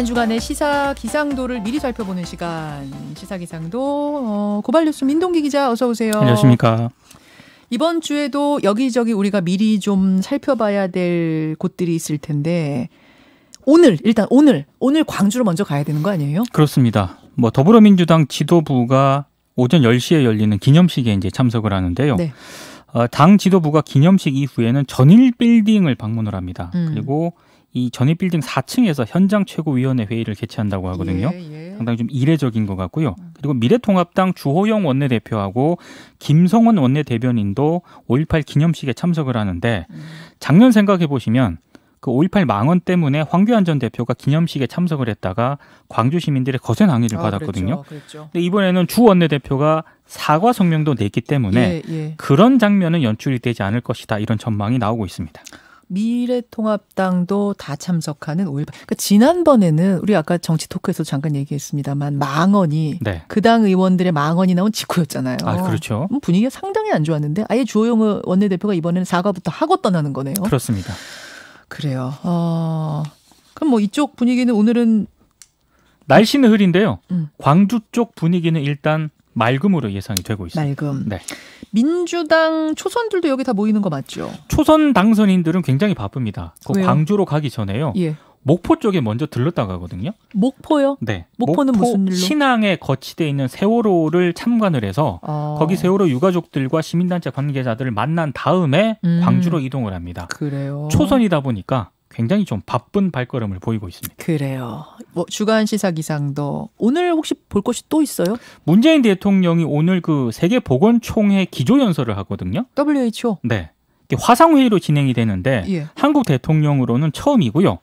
한 주간의 시사 기상도를 미리 살펴보는 시간 시사 기상도 어, 고발뉴스 민동기 기자 어서 오세요. 안녕하십니까. 이번 주에도 여기저기 우리가 미리 좀 살펴봐야 될 곳들이 있을 텐데 오늘 일단 오늘 오늘 광주로 먼저 가야 되는 거 아니에요? 그렇습니다. 뭐 더불어민주당 지도부가 오전 10시에 열리는 기념식에 이제 참석을 하는데요. 네. 어, 당 지도부가 기념식 이후에는 전일 빌딩을 방문을 합니다. 음. 그리고 이 전입 빌딩 4층에서 현장 최고위원회 회의를 개최한다고 하거든요. 예, 예. 상당히 좀 이례적인 것 같고요. 음. 그리고 미래통합당 주호영 원내대표하고 김성원 원내대변인도 5.18 기념식에 참석을 하는데 음. 작년 생각해 보시면 그 5.18 망언 때문에 황교안 전 대표가 기념식에 참석을 했다가 광주 시민들의 거센 항의를 아, 받았거든요. 그랬죠, 그랬데 그렇죠. 이번에는 주 원내대표가 사과 성명도 냈기 때문에 예, 예, 그런 장면은 연출이 되지 않을 것이다 이런 전망이 나오고 있습니다. 미래통합당도 다 참석하는 5.18. 그러니까 지난번에는 우리 아까 정치 토크에서 잠깐 얘기했습니다만 망언이 네. 그당 의원들의 망언이 나온 직후였잖아요. 아, 그렇죠. 음, 분위기가 상당히 안 좋았는데 아예 주호영 원내대표가 이번에는 사과부터 하고 떠나는 거네요. 그렇습니다. 그래요. 어. 그럼 뭐 이쪽 분위기는 오늘은 날씨는 흐린데요. 음. 광주 쪽 분위기는 일단 맑음으로 예상이 되고 있습니다. 맑음. 네. 민주당 초선들도 여기 다 모이는 거 맞죠? 초선 당선인들은 굉장히 바쁩니다. 그 광주로 가기 전에요. 예. 목포 쪽에 먼저 들렀다 가거든요. 목포요? 네. 목포는 목포 무슨 일로? 신앙에 거치돼 있는 세월호를 참관을 해서 아. 거기 세월호 유가족들과 시민단체 관계자들을 만난 다음에 음. 광주로 이동을 합니다. 그래요. 초선이다 보니까 굉장히 좀 바쁜 발걸음을 보이고 있습니다. 그래요. 뭐 주간 시사 기상도 오늘 혹시 볼것이또 있어요? 문재인 대통령이 오늘 그 세계 보건총회 기조 연설을 하거든요. WHO. 네. 화상 회의로 진행이 되는데 예. 한국 대통령으로는 처음이고요.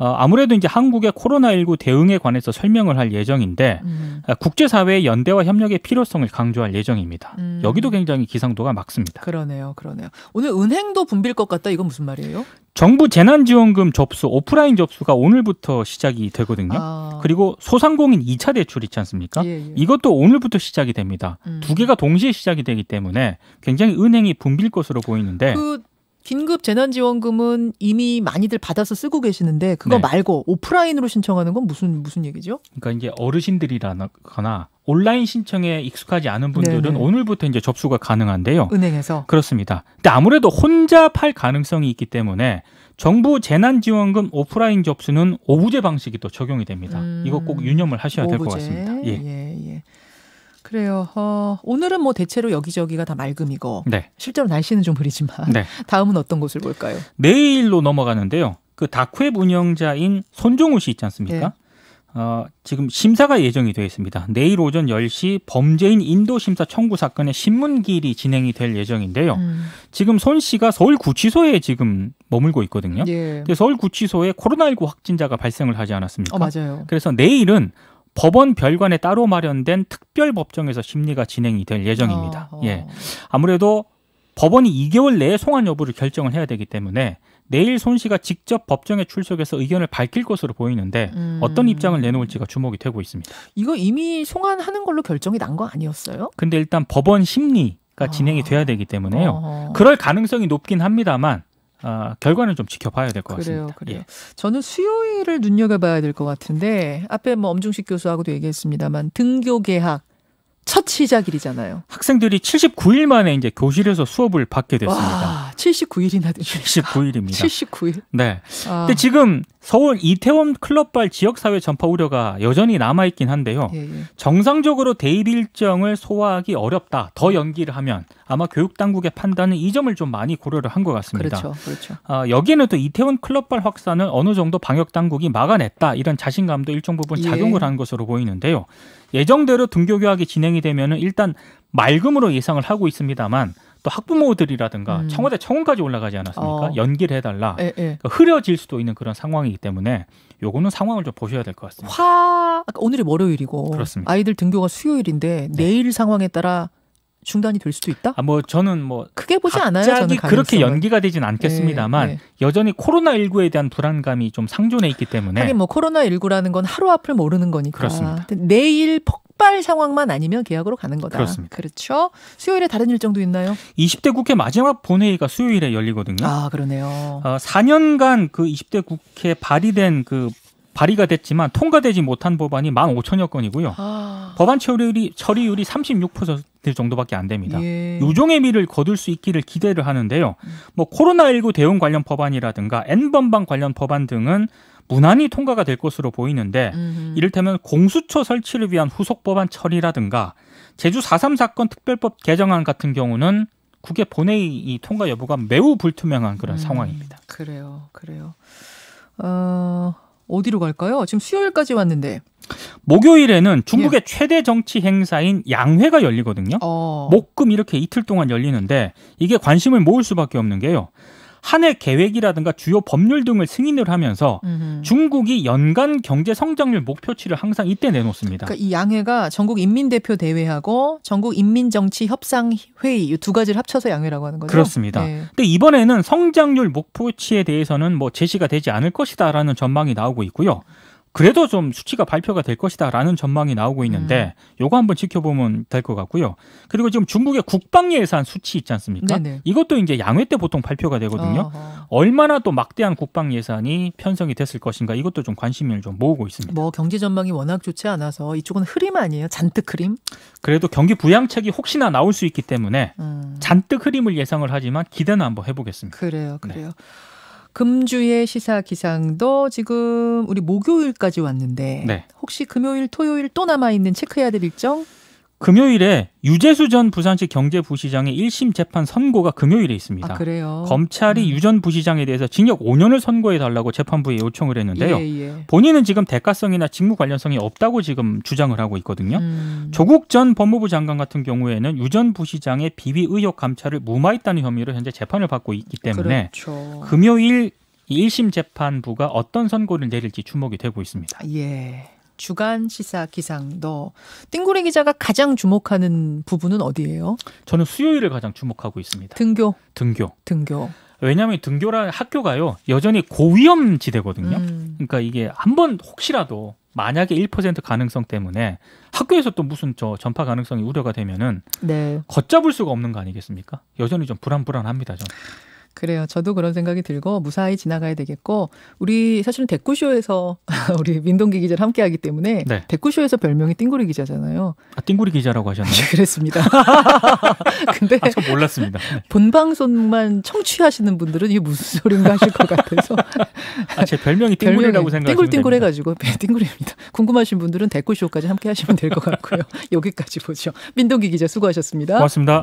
어, 아무래도 이제 한국의 코로나19 대응에 관해서 설명을 할 예정인데 음. 아, 국제사회의 연대와 협력의 필요성을 강조할 예정입니다. 음. 여기도 굉장히 기상도가 막습니다. 그러네요, 그러네요. 오늘 은행도 붐빌 것 같다. 이건 무슨 말이에요? 정부 재난지원금 접수 오프라인 접수가 오늘부터 시작이 되거든요. 아. 그리고 소상공인 2차 대출 있지 않습니까? 예, 예. 이것도 오늘부터 시작이 됩니다. 음. 두 개가 동시에 시작이 되기 때문에 굉장히 은행이 붐빌 것으로 보이는데 그... 긴급 재난지원금은 이미 많이들 받아서 쓰고 계시는데 그거 네. 말고 오프라인으로 신청하는 건 무슨 무슨 얘기죠? 그러니까 이제 어르신들이라거나 온라인 신청에 익숙하지 않은 분들은 네네. 오늘부터 이제 접수가 가능한데요. 은행에서 그렇습니다. 근데 아무래도 혼자 팔 가능성이 있기 때문에 정부 재난지원금 오프라인 접수는 오부제 방식이 또 적용이 됩니다. 음... 이거 꼭 유념을 하셔야 될 것 같습니다. 예. 예, 예. 그래요. 어, 오늘은 뭐 대체로 여기저기가 다 맑음이고 네. 실제로 날씨는 좀 흐리지만 네. 다음은 어떤 곳을 볼까요? 내일로 넘어가는데요. 그 다크웹 운영자인 손종우 씨 있지 않습니까? 네. 어, 지금 심사가 예정이 되어 있습니다. 내일 오전 10시 범죄인 인도 심사 청구 사건의 신문길이 진행이 될 예정인데요. 음. 지금 손 씨가 서울 구치소에 지금 머물고 있거든요. 예. 서울 구치소에 코로나19 확진자가 발생을 하지 않았습니까? 어, 맞아요. 그래서 내일은 법원 별관에 따로 마련된 특별 법정에서 심리가 진행이 될 예정입니다. 어, 어. 예. 아무래도 법원이 2개월 내에 송환 여부를 결정을 해야 되기 때문에 내일 손 씨가 직접 법정에 출석해서 의견을 밝힐 것으로 보이는데 음. 어떤 입장을 내놓을지가 주목이 되고 있습니다. 이거 이미 송환하는 걸로 결정이 난 거 아니었어요? 근데 일단 법원 심리가 아. 진행이 돼야 되기 때문에요. 아. 그럴 가능성이 높긴 합니다만 어, 결과는 좀 지켜봐야 될 것 같습니다. 그래요. 예. 저는 수요일을 눈여겨봐야 될 것 같은데 앞에 뭐 엄중식 교수하고도 얘기했습니다만 등교 개학 첫 시작일이잖아요. 학생들이 79일 만에 이제 교실에서 수업을 받게 됐습니다. 와. 79일이나 됐니다 79일입니다. 79일. 네. 아. 근데 지금 서울 이태원 클럽발 지역사회 전파 우려가 여전히 남아있긴 한데요. 예, 예. 정상적으로 대입 일정을 소화하기 어렵다. 더 연기를 하면 아마 교육당국의 판단은 이 점을 좀 많이 고려를 한 것 같습니다. 그렇죠. 그렇죠. 아, 여기에는 또 이태원 클럽발 확산을 어느 정도 방역당국이 막아냈다. 이런 자신감도 일정 부분 예. 작용을 예. 한 것으로 보이는데요. 예정대로 등교 교학이 진행이 되면 일단 맑음으로 예상을 하고 있습니다만 또 학부모들이라든가 음. 청와대 청원까지 올라가지 않았습니까? 어. 연기를 해달라. 에, 예, 에. 예. 그러니까 흐려질 수도 있는 그런 상황이기 때문에 요거는 상황을 좀 보셔야 될 것 같습니다. 화 아까 오늘이 월요일이고 그렇습니다. 아이들 등교가 수요일인데 네. 내일 상황에 따라 중단이 될 수도 있다? 아, 뭐 저는 뭐 크게 보지 않아요. 저는 가능성 그렇게 연기가 되진 않겠습니다만 네, 네. 여전히 코로나 19에 대한 불안감이 좀 상존해 있기 때문에 하긴 뭐 코로나 19라는 건 하루 앞을 모르는 거니까. 그렇습니다. 내일 촉발 상황만 아니면 계약으로 가는 거다. 그렇습니다. 그렇죠. 수요일에 다른 일정도 있나요? 20대 국회 마지막 본회의가 수요일에 열리거든요. 아 그러네요. 어, 4년간 그 20대 국회 발의된 그 발의가 됐지만 통과되지 못한 법안이 15,000여 건이고요. 아... 법안 처리율이 처리율이 36% 정도밖에 안 됩니다. 예. 요종의 미를 거둘 수 있기를 기대를 하는데요. 음. 뭐 코로나19 대응 관련 법안이라든가 N번방 관련 법안 등은 무난히 통과가 될 것으로 보이는데 음흠. 이를테면 공수처 설치를 위한 후속 법안 처리라든가 제주 4.3 사건 특별법 개정안 같은 경우는 국회 본회의 통과 여부가 매우 불투명한 그런 음, 상황입니다. 그래요, 그래요. 어, 어디로 갈까요? 지금 수요일까지 왔는데. 목요일에는 중국의 예. 최대 정치 행사인 양회가 열리거든요. 어. 목금 이렇게 이틀 동안 열리는데 이게 관심을 모을 수밖에 없는 게요. 한해 계획이라든가 주요 법률 등을 승인을 하면서 음흠. 중국이 연간 경제 성장률 목표치를 항상 이때 내놓습니다. 그러니까 이 양회가 전국 인민대표 대회하고 전국 인민정치 협상회의 이 두 가지를 합쳐서 양회라고 하는 거죠. 그렇습니다. 네. 근데 이번에는 성장률 목표치에 대해서는 뭐 제시가 되지 않을 것이다라는 전망이 나오고 있고요. 그래도 좀 수치가 발표가 될 것이다라는 전망이 나오고 있는데 음. 요거 한번 지켜보면 될 것 같고요. 그리고 지금 중국의 국방 예산 수치 있지 않습니까? 네네. 네. 이것도 이제 양회 때 보통 발표가 되거든요. 어허. 얼마나 또 막대한 국방 예산이 편성이 됐을 것인가 이것도 좀 관심을 좀 모으고 있습니다. 뭐 경제 전망이 워낙 좋지 않아서 이쪽은 흐림 아니에요? 잔뜩 흐림? 그래도 경기 부양책이 혹시나 나올 수 있기 때문에 음. 잔뜩 흐림을 예상을 하지만 기대는 한번 해보겠습니다. 그래요, 그래요. 네. 금주의 시사 기상도 지금 우리 목요일까지 왔는데 네. 혹시 금요일, 토요일 또 남아 있는 체크해야 될 일정 금요일에 유재수 전 부산시 경제부시장의 1심 재판 선고가 금요일에 있습니다. 아, 그래요? 검찰이 음. 유전 부시장에 대해서 징역 5년을 선고해 달라고 재판부에 요청을 했는데요. 예, 예. 본인은 지금 대가성이나 직무 관련성이 없다고 지금 주장을 하고 있거든요. 음. 조국 전 법무부 장관 같은 경우에는 유전 부시장의 비위 의혹 감찰을 무마했다는 혐의로 현재 재판을 받고 있기 때문에 그렇죠. 금요일 1심 재판부가 어떤 선고를 내릴지 주목이 되고 있습니다. 아, 예. 주간 시사 기상도 띵구리 기자가 가장 주목하는 부분은 어디예요? 저는 수요일을 가장 주목하고 있습니다. 등교. 등교. 등교. 왜냐하면 등교라 학교가요 여전히 고위험 지대거든요. 음. 그러니까 이게 한 번 혹시라도 만약에 1% 가능성 때문에 학교에서 또 무슨 저 전파 가능성이 우려가 되면은 네. 걷잡을 수가 없는 거 아니겠습니까? 여전히 좀 불안불안합니다. 저는. 그래요. 저도 그런 생각이 들고 무사히 지나가야 되겠고 우리 사실은 대꾸쇼에서 우리 민동기 기자를 함께하기 때문에 네. 대꾸쇼에서 별명이 띵구리 기자잖아요. 아 띵구리 기자라고 하셨나요? 네, 그랬습니다. 근데 아, 저 몰랐습니다. 네. 본 방송만 청취하시는 분들은 이게 무슨 소린가 하실 것 같아서 아, 제 별명이 띵구리라고 생각하시면 띵굴띵굴해가지고 네, 띵구리입니다. 궁금하신 분들은 대꾸쇼까지 함께하시면 될 것 같고요. 여기까지 보죠. 민동기 기자 수고하셨습니다. 고맙습니다.